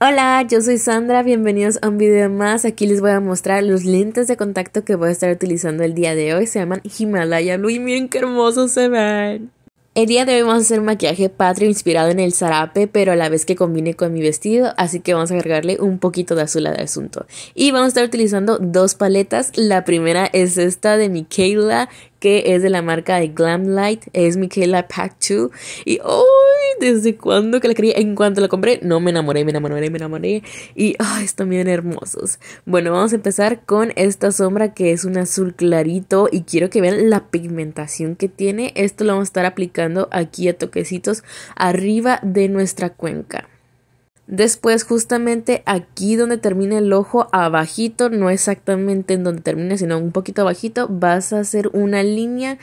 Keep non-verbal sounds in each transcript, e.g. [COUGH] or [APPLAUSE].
Hola, yo soy Sandra, bienvenidos a un video más. Aquí les voy a mostrar los lentes de contacto que voy a estar utilizando el día de hoy. Se llaman Himalaya Blue y miren qué hermosos se ven. El día de hoy vamos a hacer maquillaje patrio inspirado en el zarape, pero a la vez que combine con mi vestido, así que vamos a agregarle un poquito de azul al asunto. Y vamos a estar utilizando dos paletas. La primera es esta de Michaela, que es de la marca de Glam Light, es Michaela Pack 2. Y ¡oh! desde cuando que la quería. En cuanto la compré, no me enamoré, me enamoré, me enamoré. Y, ay, están bien hermosos. Bueno, vamos a empezar con esta sombra que es un azul clarito. Y quiero que vean la pigmentación que tiene. Esto lo vamos a estar aplicando aquí a toquecitos arriba de nuestra cuenca. Después, justamente aquí donde termina el ojo, abajito, no exactamente en donde termina, sino un poquito abajito, vas a hacer una línea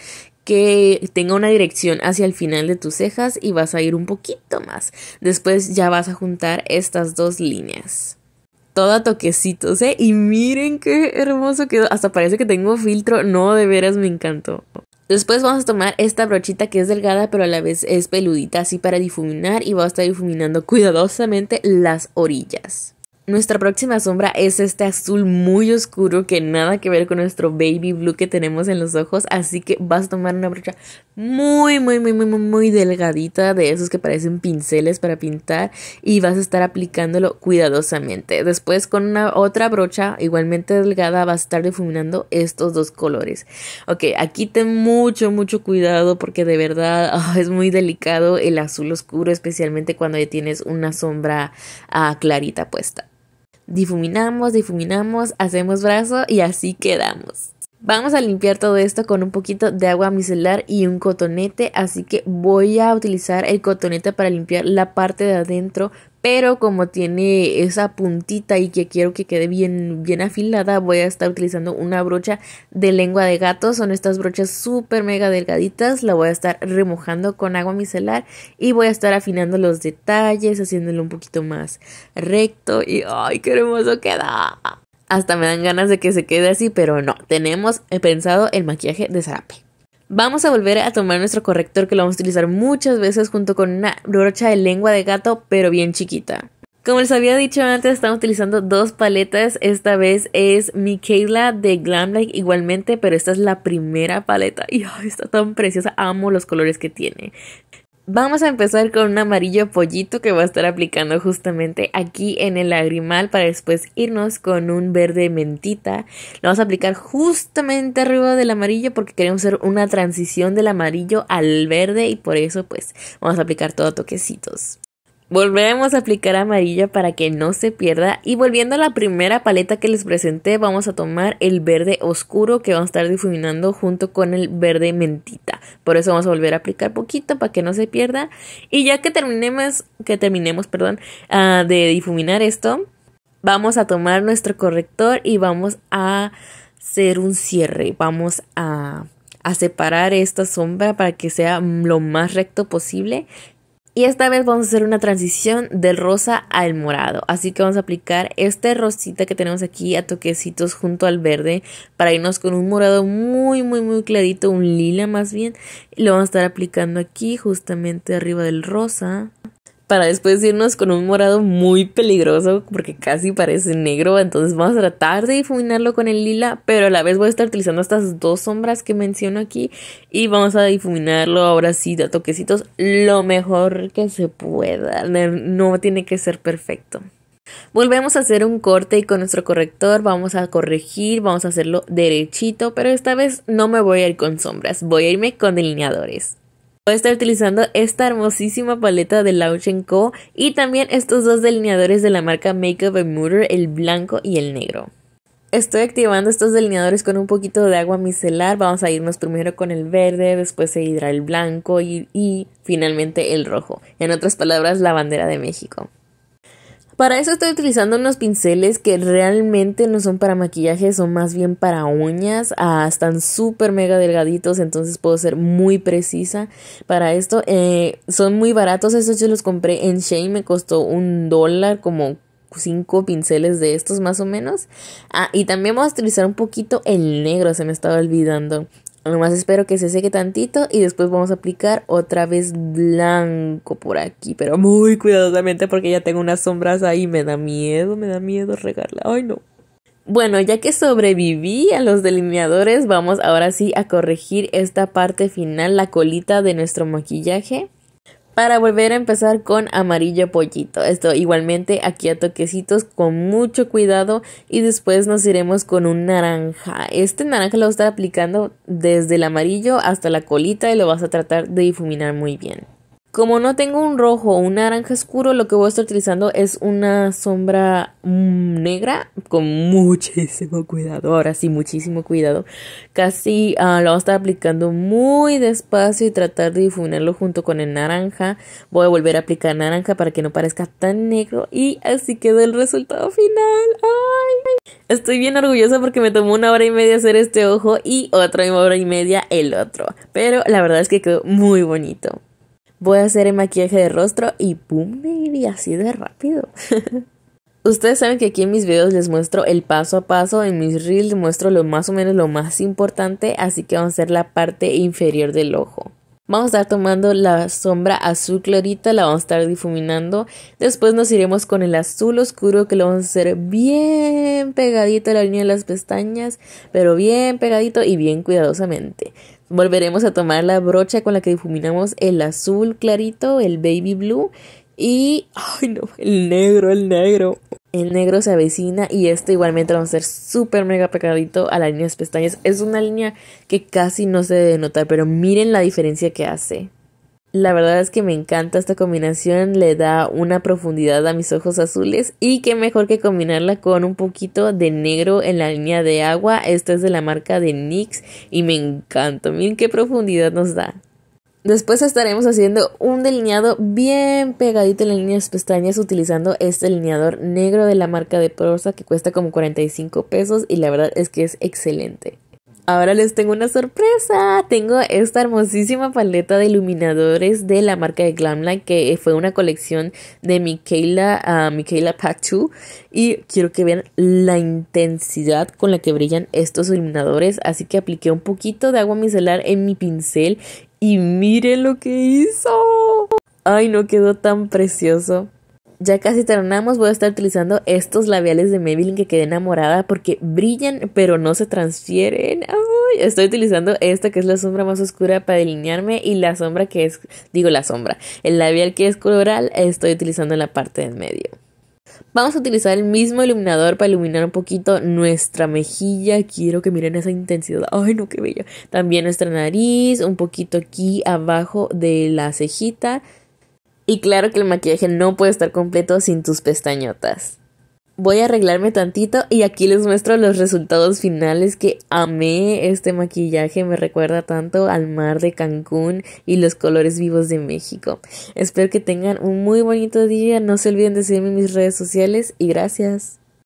que tenga una dirección hacia el final de tus cejas y vas a ir un poquito más. Después ya vas a juntar estas dos líneas. Toda toquecitos, ¿eh? Y miren qué hermoso quedó. Hasta parece que tengo filtro. No, de veras me encantó. Después vamos a tomar esta brochita que es delgada pero a la vez es peludita así para difuminar y va a estar difuminando cuidadosamente las orillas. Nuestra próxima sombra es este azul muy oscuro que nada que ver con nuestro baby blue que tenemos en los ojos, así que vas a tomar una brocha muy, muy, muy, muy, muy delgadita de esos que parecen pinceles para pintar y vas a estar aplicándolo cuidadosamente. Después con una otra brocha igualmente delgada vas a estar difuminando estos dos colores. Ok, aquí ten mucho, mucho cuidado porque de verdad [LAUGHS] ah, es muy delicado el azul oscuro, especialmente cuando ya tienes una sombra ah, clarita puesta difuminamos, difuminamos, hacemos brazo y así quedamos. Vamos a limpiar todo esto con un poquito de agua micelar y un cotonete, así que voy a utilizar el cotonete para limpiar la parte de adentro, pero como tiene esa puntita y que quiero que quede bien, bien afilada, voy a estar utilizando una brocha de lengua de gato, son estas brochas súper mega delgaditas, la voy a estar remojando con agua micelar y voy a estar afinando los detalles, haciéndolo un poquito más recto y ¡ay, qué hermoso queda! hasta me dan ganas de que se quede así, pero no, tenemos pensado el maquillaje de Sarape. Vamos a volver a tomar nuestro corrector que lo vamos a utilizar muchas veces junto con una brocha de lengua de gato, pero bien chiquita. Como les había dicho antes, estamos utilizando dos paletas. Esta vez es Michaela de Glamlike igualmente, pero esta es la primera paleta. Y está tan preciosa, amo los colores que tiene. Vamos a empezar con un amarillo pollito que va a estar aplicando justamente aquí en el lagrimal para después irnos con un verde mentita. Lo vamos a aplicar justamente arriba del amarillo porque queremos hacer una transición del amarillo al verde y por eso pues vamos a aplicar todo a toquecitos. Volvemos a aplicar amarillo para que no se pierda. Y volviendo a la primera paleta que les presenté, vamos a tomar el verde oscuro que vamos a estar difuminando junto con el verde mentita. Por eso vamos a volver a aplicar poquito para que no se pierda. Y ya que terminemos, que terminemos, perdón, ah, de difuminar esto, vamos a tomar nuestro corrector y vamos a hacer un cierre. Vamos a a separar esta sombra para que sea lo más recto posible y esta vez vamos a hacer una transición del rosa al morado. Así que vamos a aplicar este rosita que tenemos aquí a toquecitos junto al verde para irnos con un morado muy, muy, muy clarito, un lila más bien. Y lo vamos a estar aplicando aquí justamente arriba del rosa para después irnos con un morado muy peligroso porque casi parece negro, entonces vamos a tratar de difuminarlo con el lila, pero a la vez voy a estar utilizando estas dos sombras que menciono aquí y vamos a difuminarlo ahora sí de toquecitos lo mejor que se pueda, no tiene que ser perfecto. Volvemos a hacer un corte y con nuestro corrector vamos a corregir, vamos a hacerlo derechito, pero esta vez no me voy a ir con sombras, voy a irme con delineadores. Voy a estar utilizando esta hermosísima paleta de Lauch Co. Y también estos dos delineadores de la marca Makeup and Mutter, el blanco y el negro. Estoy activando estos delineadores con un poquito de agua micelar. Vamos a irnos primero con el verde, después se seguirá el blanco y finalmente el rojo. En otras palabras, la bandera de México. Para eso estoy utilizando unos pinceles que realmente no son para maquillaje, son más bien para uñas. Ah, están súper mega delgaditos, entonces puedo ser muy precisa para esto. Eh, son muy baratos, estos yo los compré en Shane, me costó un dólar como cinco pinceles de estos más o menos. Ah, y también vamos a utilizar un poquito el negro, se me estaba olvidando. Nomás espero que se seque tantito y después vamos a aplicar otra vez blanco por aquí, pero muy cuidadosamente porque ya tengo unas sombras ahí, me da miedo, me da miedo regarla. Ay, no. Bueno, ya que sobreviví a los delineadores, vamos ahora sí a corregir esta parte final, la colita de nuestro maquillaje para volver a empezar con amarillo pollito. Esto igualmente aquí a toquecitos con mucho cuidado y después nos iremos con un naranja. Este naranja lo vas a estar aplicando desde el amarillo hasta la colita y lo vas a tratar de difuminar muy bien. Como no tengo un rojo o un naranja oscuro, lo que voy a estar utilizando es una sombra mm, negra con muchísimo cuidado. Ahora sí, muchísimo cuidado. Casi ah, lo voy a estar aplicando muy despacio y tratar de difuminarlo junto con el naranja. Voy a volver a aplicar naranja para que no parezca tan negro. Y así quedó el resultado final. Estoy bien orgullosa porque me tomó una hora y media hacer este ojo y otra hora y media el otro. Pero la verdad es que quedó muy bonito voy a hacer el maquillaje de rostro y ¡pum! Y así de rápido. [LAUGHS] Ustedes saben que aquí en mis videos les muestro el paso a paso, en mis reels muestro lo más o menos lo más importante, así que vamos a hacer la parte inferior del ojo. Vamos a estar tomando la sombra azul clarita, la vamos a estar difuminando. Después nos iremos con el azul oscuro que lo vamos a hacer bien pegadito a la línea de las pestañas, pero bien pegadito y bien cuidadosamente. Volveremos a tomar la brocha con la que difuminamos el azul clarito, el baby blue y... ¡Ay no! El negro, el negro. El negro se avecina y esto igualmente va vamos a ser súper mega pegadito a la línea de pestañas. Es una línea que casi no se debe notar, pero miren la diferencia que hace. La verdad es que me encanta esta combinación, le da una profundidad a mis ojos azules y qué mejor que combinarla con un poquito de negro en la línea de agua. Esto es de la marca de NYX y me encanta, miren qué profundidad nos da. Después estaremos haciendo un delineado bien pegadito en las líneas pestañas utilizando este delineador negro de la marca de Prosa que cuesta como 45 pesos y la verdad es que es excelente. Ahora les tengo una sorpresa. Tengo esta hermosísima paleta de iluminadores de la marca de Glamline que fue una colección de Michaela, ah, Michaela Pachu. Y quiero que vean la intensidad con la que brillan estos iluminadores. Así que apliqué un poquito de agua micelar en mi pincel y miren lo que hizo. Ay, no quedó tan precioso ya casi terminamos, voy a estar utilizando estos labiales de Maybelline que quedé enamorada porque brillan pero no se transfieren. estoy utilizando esta que es la sombra más oscura para delinearme y la sombra que es, digo la sombra, el labial que es coloral estoy utilizando la parte del medio. Vamos a utilizar el mismo iluminador para iluminar un poquito nuestra mejilla. Quiero que miren esa intensidad. Ay, no, qué bello También nuestra nariz, un poquito aquí abajo de la cejita. Y claro que el maquillaje no puede estar completo sin tus pestañotas. Voy a arreglarme tantito y aquí les muestro los resultados finales que amé este maquillaje, me recuerda tanto al mar de Cancún y los colores vivos de México. Espero que tengan un muy bonito día, no se olviden de seguirme en mis redes sociales y gracias.